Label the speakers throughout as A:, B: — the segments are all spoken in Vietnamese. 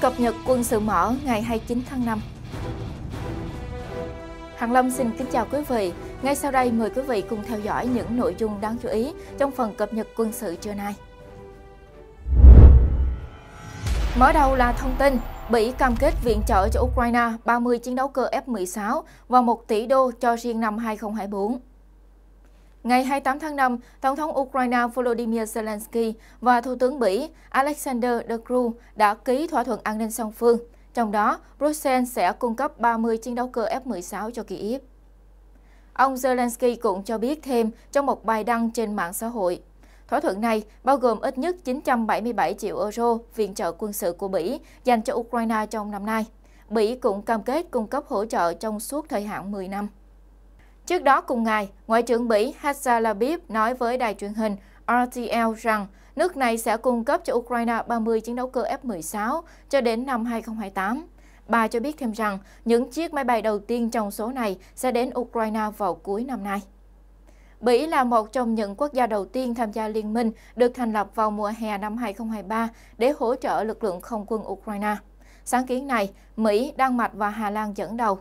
A: Cập nhật quân sự mở ngày 29 tháng 5 Hàng Lâm xin kính chào quý vị. Ngay sau đây mời quý vị cùng theo dõi những nội dung đáng chú ý trong phần cập nhật quân sự trưa nay. Mở đầu là thông tin Bỉ cam kết viện trợ cho Ukraine 30 chiến đấu cơ F-16 và 1 tỷ đô cho riêng năm 2024. Ngày 28 tháng 5, Tổng thống Ukraine Volodymyr Zelensky và Thủ tướng Bỉ Alexander De Croo đã ký thỏa thuận an ninh song phương. Trong đó, Bruxelles sẽ cung cấp 30 chiến đấu cơ F-16 cho Kyiv. Ông Zelensky cũng cho biết thêm trong một bài đăng trên mạng xã hội. Thỏa thuận này bao gồm ít nhất 977 triệu euro viện trợ quân sự của Bỉ dành cho Ukraine trong năm nay. Bỉ cũng cam kết cung cấp hỗ trợ trong suốt thời hạn 10 năm. Trước đó cùng ngày, Ngoại trưởng Mỹ Hassan Labib nói với đài truyền hình RTL rằng nước này sẽ cung cấp cho Ukraine 30 chiến đấu cơ F-16 cho đến năm 2028. Bà cho biết thêm rằng những chiếc máy bay đầu tiên trong số này sẽ đến Ukraine vào cuối năm nay. Mỹ là một trong những quốc gia đầu tiên tham gia liên minh được thành lập vào mùa hè năm 2023 để hỗ trợ lực lượng không quân Ukraine. Sáng kiến này, Mỹ, Đan Mạch và Hà Lan dẫn đầu.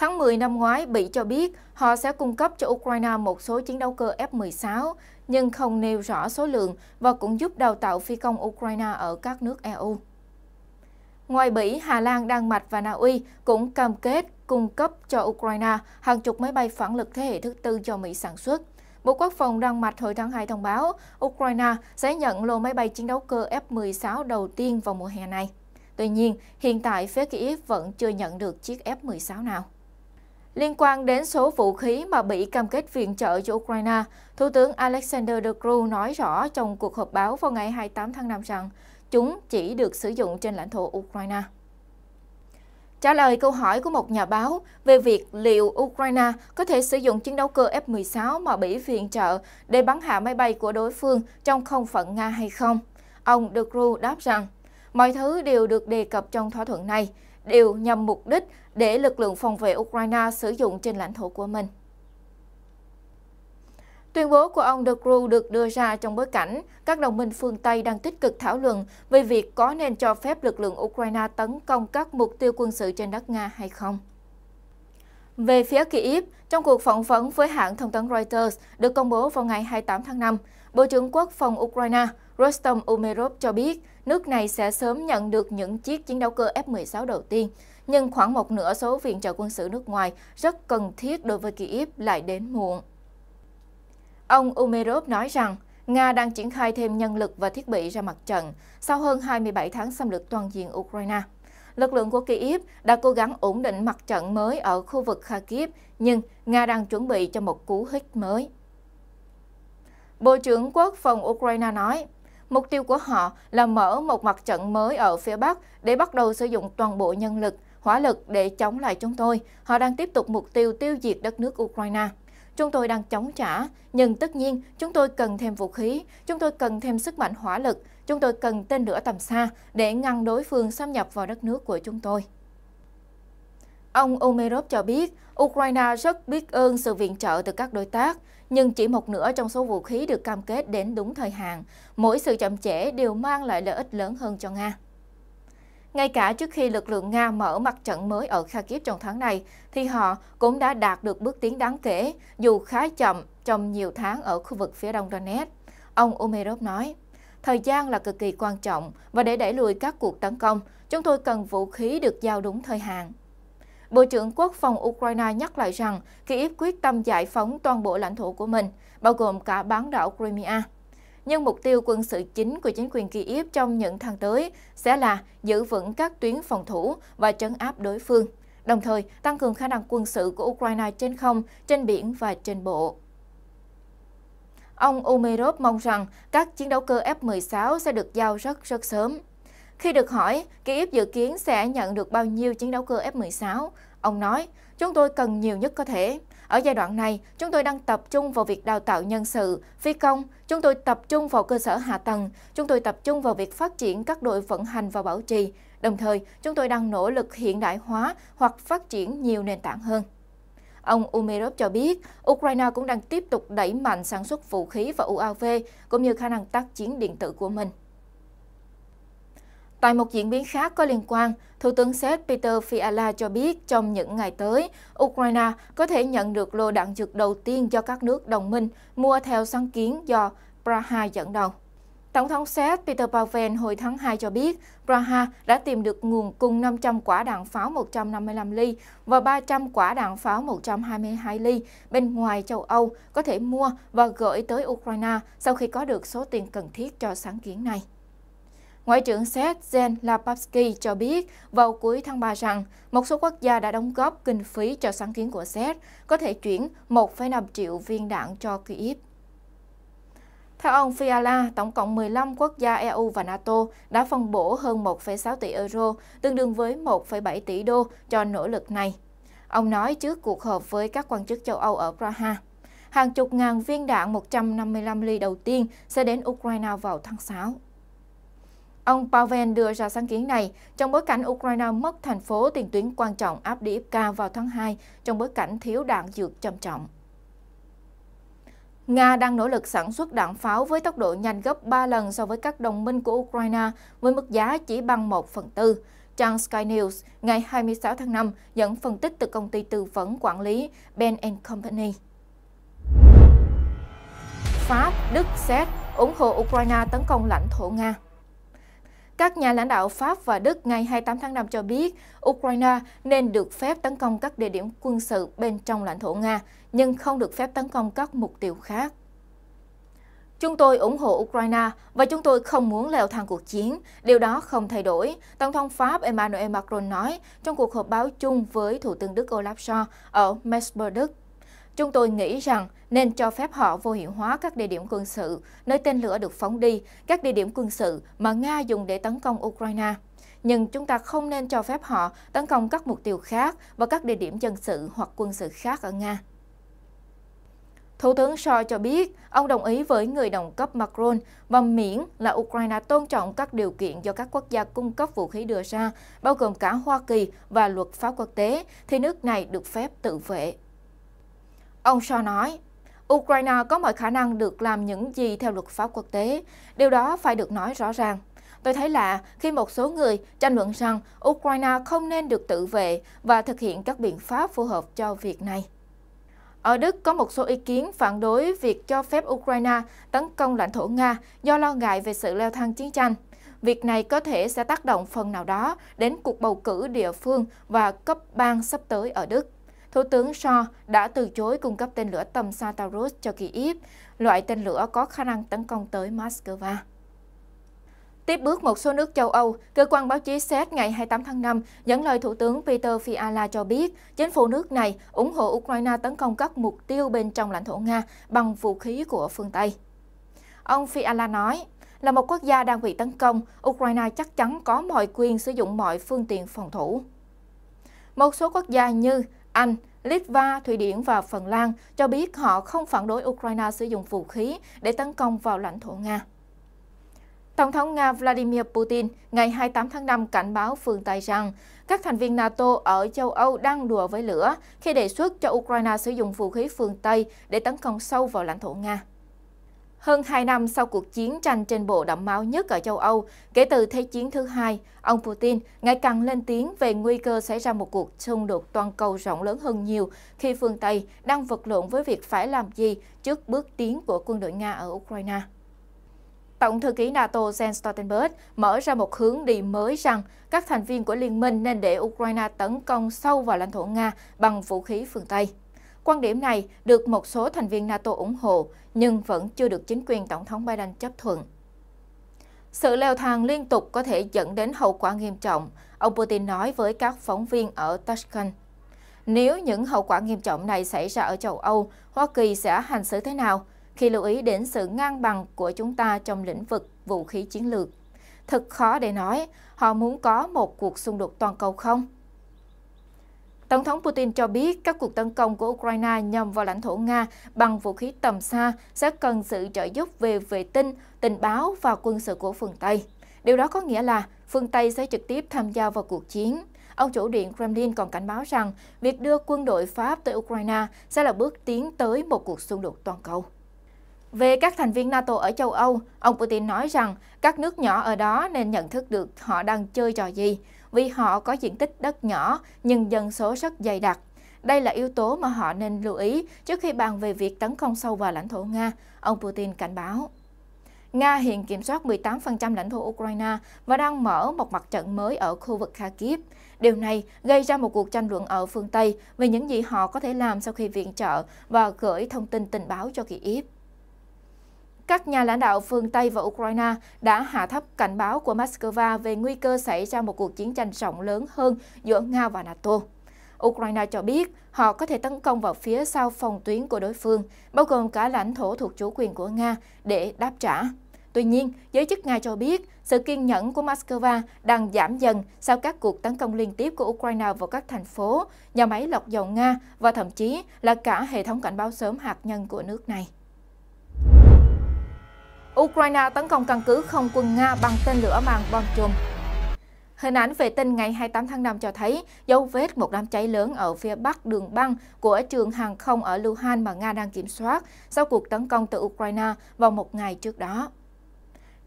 A: Tháng 10 năm ngoái, Bỉ cho biết họ sẽ cung cấp cho Ukraine một số chiến đấu cơ F-16, nhưng không nêu rõ số lượng và cũng giúp đào tạo phi công Ukraine ở các nước EU. Ngoài Bỉ, Hà Lan, Đan Mạch và Na Uy cũng cam kết cung cấp cho Ukraine hàng chục máy bay phản lực thế hệ thứ tư do Mỹ sản xuất. Bộ Quốc phòng Đan Mạch hồi tháng 2 thông báo Ukraine sẽ nhận lô máy bay chiến đấu cơ F-16 đầu tiên vào mùa hè này. Tuy nhiên, hiện tại phía Kyiv vẫn chưa nhận được chiếc F-16 nào. Liên quan đến số vũ khí mà bị cam kết viện trợ cho Ukraine, Thủ tướng Alexander De Croo nói rõ trong cuộc họp báo vào ngày 28 tháng 5 rằng chúng chỉ được sử dụng trên lãnh thổ Ukraine. Trả lời câu hỏi của một nhà báo về việc liệu Ukraine có thể sử dụng chiến đấu cơ F-16 mà bị viện trợ để bắn hạ máy bay của đối phương trong không phận Nga hay không, ông De Croo đáp rằng mọi thứ đều được đề cập trong thỏa thuận này, đều nhằm mục đích để lực lượng phòng vệ Ukraine sử dụng trên lãnh thổ của mình. Tuyên bố của ông De Croo được đưa ra trong bối cảnh các đồng minh phương Tây đang tích cực thảo luận về việc có nên cho phép lực lượng Ukraine tấn công các mục tiêu quân sự trên đất Nga hay không. Về phía Kyiv, trong cuộc phỏng vấn với hãng thông tấn Reuters được công bố vào ngày 28 tháng 5, Bộ trưởng Quốc phòng Ukraine Rostom Umerov cho biết nước này sẽ sớm nhận được những chiếc chiến đấu cơ F-16 đầu tiên, nhưng khoảng một nửa số viện trợ quân sự nước ngoài rất cần thiết đối với Kyiv lại đến muộn. Ông Umerov nói rằng, Nga đang triển khai thêm nhân lực và thiết bị ra mặt trận sau hơn 27 tháng xâm lược toàn diện Ukraine. Lực lượng của Kyiv đã cố gắng ổn định mặt trận mới ở khu vực Kharkiv, nhưng Nga đang chuẩn bị cho một cú hích mới. Bộ trưởng Quốc phòng Ukraine nói, Mục tiêu của họ là mở một mặt trận mới ở phía Bắc để bắt đầu sử dụng toàn bộ nhân lực, hỏa lực để chống lại chúng tôi. Họ đang tiếp tục mục tiêu tiêu diệt đất nước Ukraine. Chúng tôi đang chống trả, nhưng tất nhiên chúng tôi cần thêm vũ khí, chúng tôi cần thêm sức mạnh hỏa lực, chúng tôi cần tên lửa tầm xa để ngăn đối phương xâm nhập vào đất nước của chúng tôi. Ông Omerov cho biết, Ukraine rất biết ơn sự viện trợ từ các đối tác nhưng chỉ một nửa trong số vũ khí được cam kết đến đúng thời hạn. Mỗi sự chậm trễ đều mang lại lợi ích lớn hơn cho Nga. Ngay cả trước khi lực lượng Nga mở mặt trận mới ở Kharkiv trong tháng này, thì họ cũng đã đạt được bước tiến đáng kể, dù khá chậm trong nhiều tháng ở khu vực phía đông Donetsk. Ông Umerov nói, thời gian là cực kỳ quan trọng và để đẩy lùi các cuộc tấn công, chúng tôi cần vũ khí được giao đúng thời hạn. Bộ trưởng Quốc phòng Ukraine nhắc lại rằng Kyiv quyết tâm giải phóng toàn bộ lãnh thổ của mình, bao gồm cả bán đảo Crimea. Nhưng mục tiêu quân sự chính của chính quyền Kyiv trong những tháng tới sẽ là giữ vững các tuyến phòng thủ và trấn áp đối phương, đồng thời tăng cường khả năng quân sự của Ukraine trên không, trên biển và trên bộ. Ông Umerov mong rằng các chiến đấu cơ F-16 sẽ được giao rất rất sớm. Khi được hỏi Kyiv dự kiến sẽ nhận được bao nhiêu chiến đấu cơ F-16, ông nói, chúng tôi cần nhiều nhất có thể. Ở giai đoạn này, chúng tôi đang tập trung vào việc đào tạo nhân sự, phi công, chúng tôi tập trung vào cơ sở hạ tầng, chúng tôi tập trung vào việc phát triển các đội vận hành và bảo trì. Đồng thời, chúng tôi đang nỗ lực hiện đại hóa hoặc phát triển nhiều nền tảng hơn. Ông Umerov cho biết, Ukraine cũng đang tiếp tục đẩy mạnh sản xuất vũ khí và UAV, cũng như khả năng tác chiến điện tử của mình. Tại một diễn biến khác có liên quan, Thủ tướng Séc Peter Fiala cho biết trong những ngày tới, Ukraine có thể nhận được lô đạn dược đầu tiên do các nước đồng minh mua theo sáng kiến do Praha dẫn đầu. Tổng thống Séc Peter Pavel hồi tháng 2 cho biết Praha đã tìm được nguồn cung 500 quả đạn pháo 155 ly và 300 quả đạn pháo 122 ly bên ngoài châu Âu có thể mua và gửi tới Ukraine sau khi có được số tiền cần thiết cho sáng kiến này. Ngoại trưởng Séc Zen Lapavsky cho biết vào cuối tháng 3 rằng một số quốc gia đã đóng góp kinh phí cho sáng kiến của Séc có thể chuyển 1,5 triệu viên đạn cho Kyiv. Theo ông Fiala, tổng cộng 15 quốc gia EU và NATO đã phân bổ hơn 1,6 tỷ euro, tương đương với 1,7 tỷ đô cho nỗ lực này. Ông nói trước cuộc họp với các quan chức châu Âu ở Praha, hàng chục ngàn viên đạn 155 ly đầu tiên sẽ đến Ukraine vào tháng 6. Ông Pavel đưa ra sáng kiến này trong bối cảnh Ukraine mất thành phố tiền tuyến quan trọng Abdiivka vào tháng 2 trong bối cảnh thiếu đạn dược trầm trọng. Nga đang nỗ lực sản xuất đạn pháo với tốc độ nhanh gấp 3 lần so với các đồng minh của Ukraine với mức giá chỉ bằng 1 phần tư, Trang Sky News ngày 26 tháng 5 dẫn phân tích từ công ty tư vấn quản lý Ben Company. Pháp, Đức, Séc ủng hộ Ukraine tấn công lãnh thổ Nga. Các nhà lãnh đạo Pháp và Đức ngày 28 tháng 5 cho biết Ukraine nên được phép tấn công các địa điểm quân sự bên trong lãnh thổ Nga, nhưng không được phép tấn công các mục tiêu khác. Chúng tôi ủng hộ Ukraine và chúng tôi không muốn leo thang cuộc chiến. Điều đó không thay đổi, Tổng thống Pháp Emmanuel Macron nói trong cuộc họp báo chung với Thủ tướng Đức Olaf Scholz ở Metzburg, Đức. Chúng tôi nghĩ rằng nên cho phép họ vô hiệu hóa các địa điểm quân sự, nơi tên lửa được phóng đi, các địa điểm quân sự mà Nga dùng để tấn công Ukraine. Nhưng chúng ta không nên cho phép họ tấn công các mục tiêu khác và các địa điểm dân sự hoặc quân sự khác ở Nga. Thủ tướng Shoi cho biết, ông đồng ý với người đồng cấp Macron và miễn là Ukraine tôn trọng các điều kiện do các quốc gia cung cấp vũ khí đưa ra, bao gồm cả Hoa Kỳ và luật pháp quốc tế, thì nước này được phép tự vệ. Ông Shaw nói, Ukraine có mọi khả năng được làm những gì theo luật pháp quốc tế. Điều đó phải được nói rõ ràng. Tôi thấy là khi một số người tranh luận rằng Ukraine không nên được tự vệ và thực hiện các biện pháp phù hợp cho việc này. Ở Đức có một số ý kiến phản đối việc cho phép Ukraine tấn công lãnh thổ Nga do lo ngại về sự leo thang chiến tranh. Việc này có thể sẽ tác động phần nào đó đến cuộc bầu cử địa phương và cấp bang sắp tới ở Đức. Thủ tướng Shaw đã từ chối cung cấp tên lửa tầm xa Taurus cho Kyiv, loại tên lửa có khả năng tấn công tới Moscow. Tiếp bước một số nước châu Âu, cơ quan báo chí Séc ngày 28 tháng 5 dẫn lời Thủ tướng Peter Fiala cho biết chính phủ nước này ủng hộ Ukraine tấn công các mục tiêu bên trong lãnh thổ Nga bằng vũ khí của phương Tây. Ông Fiala nói, là một quốc gia đang bị tấn công, Ukraine chắc chắn có mọi quyền sử dụng mọi phương tiện phòng thủ. Một số quốc gia như anh, Litva, Thụy Điển và Phần Lan cho biết họ không phản đối Ukraine sử dụng vũ khí để tấn công vào lãnh thổ Nga. Tổng thống Nga Vladimir Putin ngày 28 tháng 5 cảnh báo phương Tây rằng các thành viên NATO ở châu Âu đang đùa với lửa khi đề xuất cho Ukraine sử dụng vũ khí phương Tây để tấn công sâu vào lãnh thổ Nga. Hơn 2 năm sau cuộc chiến tranh trên bộ đẫm máu nhất ở châu Âu, kể từ Thế chiến thứ hai, ông Putin ngày càng lên tiếng về nguy cơ xảy ra một cuộc xung đột toàn cầu rộng lớn hơn nhiều khi phương Tây đang vật lộn với việc phải làm gì trước bước tiến của quân đội Nga ở Ukraine. Tổng thư ký NATO Jens Stoltenberg mở ra một hướng đi mới rằng các thành viên của liên minh nên để Ukraine tấn công sâu vào lãnh thổ Nga bằng vũ khí phương Tây. Quan điểm này được một số thành viên NATO ủng hộ, nhưng vẫn chưa được chính quyền Tổng thống Biden chấp thuận. Sự leo thang liên tục có thể dẫn đến hậu quả nghiêm trọng, ông Putin nói với các phóng viên ở Tashkent. Nếu những hậu quả nghiêm trọng này xảy ra ở châu Âu, Hoa Kỳ sẽ hành xử thế nào khi lưu ý đến sự ngang bằng của chúng ta trong lĩnh vực vũ khí chiến lược? Thật khó để nói, họ muốn có một cuộc xung đột toàn cầu không? Tổng thống Putin cho biết các cuộc tấn công của Ukraine nhằm vào lãnh thổ Nga bằng vũ khí tầm xa sẽ cần sự trợ giúp về vệ tinh, tình báo và quân sự của phương Tây. Điều đó có nghĩa là phương Tây sẽ trực tiếp tham gia vào cuộc chiến. Ông chủ điện Kremlin còn cảnh báo rằng việc đưa quân đội Pháp tới Ukraine sẽ là bước tiến tới một cuộc xung đột toàn cầu. Về các thành viên NATO ở châu Âu, ông Putin nói rằng các nước nhỏ ở đó nên nhận thức được họ đang chơi trò gì vì họ có diện tích đất nhỏ nhưng dân số rất dày đặc. Đây là yếu tố mà họ nên lưu ý trước khi bàn về việc tấn công sâu vào lãnh thổ Nga, ông Putin cảnh báo. Nga hiện kiểm soát 18% lãnh thổ Ukraine và đang mở một mặt trận mới ở khu vực Kharkiv. Điều này gây ra một cuộc tranh luận ở phương Tây về những gì họ có thể làm sau khi viện trợ và gửi thông tin tình báo cho Kyiv. Các nhà lãnh đạo phương Tây và Ukraine đã hạ thấp cảnh báo của Moscow về nguy cơ xảy ra một cuộc chiến tranh rộng lớn hơn giữa Nga và NATO. Ukraine cho biết họ có thể tấn công vào phía sau phòng tuyến của đối phương, bao gồm cả lãnh thổ thuộc chủ quyền của Nga, để đáp trả. Tuy nhiên, giới chức Nga cho biết sự kiên nhẫn của Moscow đang giảm dần sau các cuộc tấn công liên tiếp của Ukraine vào các thành phố, nhà máy lọc dầu Nga và thậm chí là cả hệ thống cảnh báo sớm hạt nhân của nước này. Ukraine tấn công căn cứ không quân Nga bằng tên lửa mang bom chùm. Hình ảnh vệ tinh ngày 28 tháng 5 cho thấy dấu vết một đám cháy lớn ở phía bắc đường băng của trường hàng không ở Luhansk mà Nga đang kiểm soát sau cuộc tấn công từ Ukraine vào một ngày trước đó.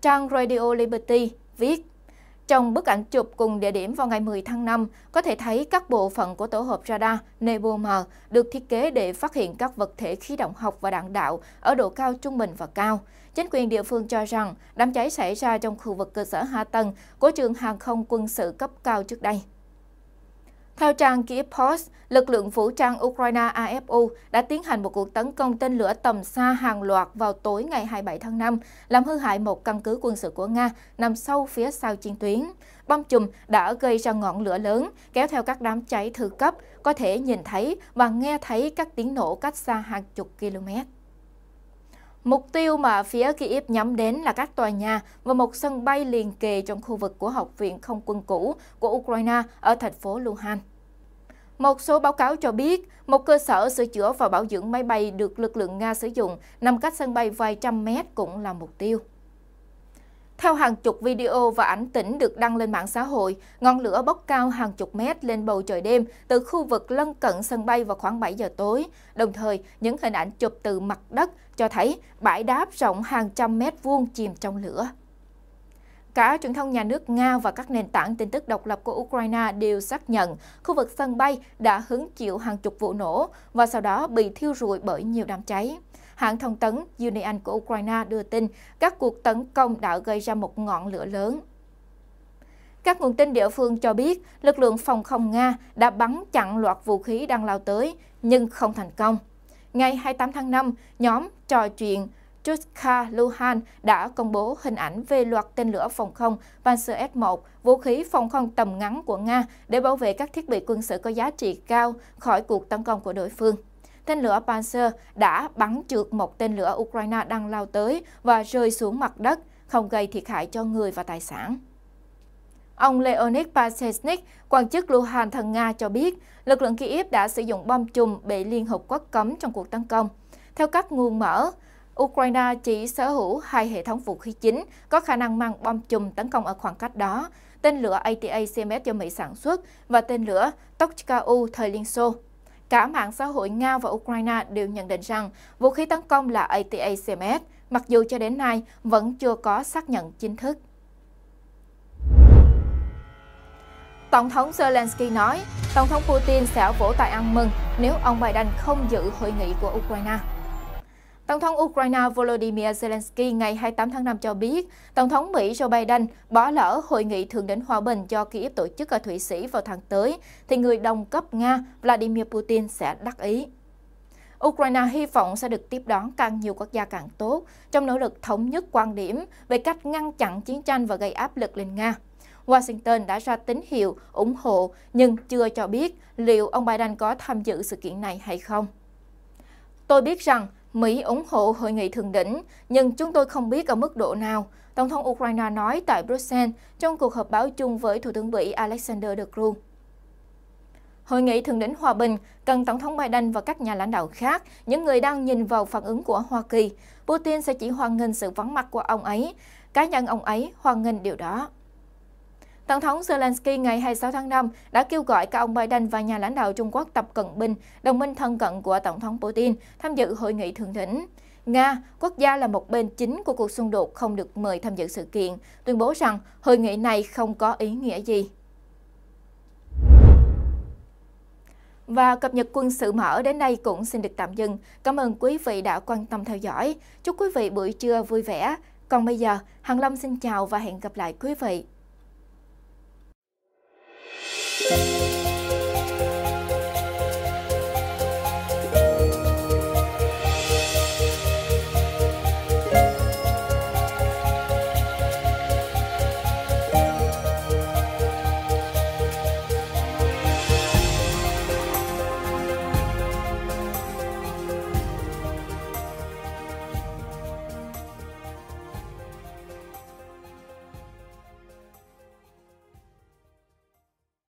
A: Trang Radio Liberty viết trong bức ảnh chụp cùng địa điểm vào ngày 10 tháng 5, có thể thấy các bộ phận của tổ hợp radar Nebom được thiết kế để phát hiện các vật thể khí động học và đạn đạo ở độ cao trung bình và cao. Chính quyền địa phương cho rằng đám cháy xảy ra trong khu vực cơ sở hạ tầng của trường hàng không quân sự cấp cao trước đây. Theo trang Kiev Post, lực lượng vũ trang Ukraine AFU đã tiến hành một cuộc tấn công tên lửa tầm xa hàng loạt vào tối ngày 27 tháng 5, làm hư hại một căn cứ quân sự của Nga nằm sâu phía sau chiến tuyến. Bom chùm đã gây ra ngọn lửa lớn, kéo theo các đám cháy thư cấp, có thể nhìn thấy và nghe thấy các tiếng nổ cách xa hàng chục km. Mục tiêu mà phía Kyiv nhắm đến là các tòa nhà và một sân bay liền kề trong khu vực của Học viện Không quân cũ của Ukraine ở thành phố Luhansk. Một số báo cáo cho biết, một cơ sở sửa chữa và bảo dưỡng máy bay được lực lượng Nga sử dụng nằm cách sân bay vài trăm mét cũng là mục tiêu. Theo hàng chục video và ảnh tĩnh được đăng lên mạng xã hội, ngọn lửa bốc cao hàng chục mét lên bầu trời đêm từ khu vực lân cận sân bay vào khoảng 7 giờ tối. Đồng thời, những hình ảnh chụp từ mặt đất cho thấy bãi đáp rộng hàng trăm mét vuông chìm trong lửa. Cả truyền thông nhà nước Nga và các nền tảng tin tức độc lập của Ukraine đều xác nhận khu vực sân bay đã hứng chịu hàng chục vụ nổ và sau đó bị thiêu rụi bởi nhiều đám cháy. Hãng thông tấn Unian của Ukraine đưa tin các cuộc tấn công đã gây ra một ngọn lửa lớn. Các nguồn tin địa phương cho biết lực lượng phòng không Nga đã bắn chặn loạt vũ khí đang lao tới, nhưng không thành công. Ngày 28 tháng 5, nhóm trò chuyện Tuska Luhan đã công bố hình ảnh về loạt tên lửa phòng không Panzer S-1, vũ khí phòng không tầm ngắn của Nga để bảo vệ các thiết bị quân sự có giá trị cao khỏi cuộc tấn công của đối phương tên lửa Panzer đã bắn trượt một tên lửa Ukraine đang lao tới và rơi xuống mặt đất, không gây thiệt hại cho người và tài sản. Ông Leonid Pasechnik, quan chức Luhan thần Nga cho biết, lực lượng Kyiv đã sử dụng bom chùm bị Liên Hợp Quốc cấm trong cuộc tấn công. Theo các nguồn mở, Ukraine chỉ sở hữu hai hệ thống vũ khí chính có khả năng mang bom chùm tấn công ở khoảng cách đó, tên lửa ATA-CMS do Mỹ sản xuất và tên lửa Tochka-U thời Liên Xô. Cả mạng xã hội Nga và Ukraine đều nhận định rằng vũ khí tấn công là ata mặc dù cho đến nay vẫn chưa có xác nhận chính thức. Tổng thống Zelensky nói, Tổng thống Putin sẽ vỗ tay ăn mừng nếu ông Biden không giữ hội nghị của Ukraine. Tổng thống Ukraine Volodymyr Zelensky ngày 28 tháng 5 cho biết, Tổng thống Mỹ Joe Biden bỏ lỡ hội nghị thượng đỉnh hòa bình do Kyiv tổ chức ở Thụy Sĩ vào tháng tới, thì người đồng cấp Nga Vladimir Putin sẽ đắc ý. Ukraine hy vọng sẽ được tiếp đón càng nhiều quốc gia càng tốt trong nỗ lực thống nhất quan điểm về cách ngăn chặn chiến tranh và gây áp lực lên Nga. Washington đã ra tín hiệu ủng hộ nhưng chưa cho biết liệu ông Biden có tham dự sự kiện này hay không. Tôi biết rằng Mỹ ủng hộ hội nghị thượng đỉnh, nhưng chúng tôi không biết ở mức độ nào, Tổng thống Ukraine nói tại Bruxelles trong cuộc họp báo chung với Thủ tướng Mỹ Alexander De Croo. Hội nghị thượng đỉnh hòa bình cần Tổng thống Biden và các nhà lãnh đạo khác, những người đang nhìn vào phản ứng của Hoa Kỳ. Putin sẽ chỉ hoan nghênh sự vắng mặt của ông ấy. Cá nhân ông ấy hoan nghênh điều đó. Tổng thống Zelensky ngày 26 tháng 5 đã kêu gọi cả ông Biden và nhà lãnh đạo Trung Quốc Tập Cận Bình, đồng minh thân cận của Tổng thống Putin, tham dự hội nghị thượng đỉnh. Nga, quốc gia là một bên chính của cuộc xung đột không được mời tham dự sự kiện, tuyên bố rằng hội nghị này không có ý nghĩa gì. Và cập nhật quân sự mở đến đây cũng xin được tạm dừng. Cảm ơn quý vị đã quan tâm theo dõi. Chúc quý vị buổi trưa vui vẻ. Còn bây giờ, Hằng Lâm xin chào và hẹn gặp lại quý vị. Música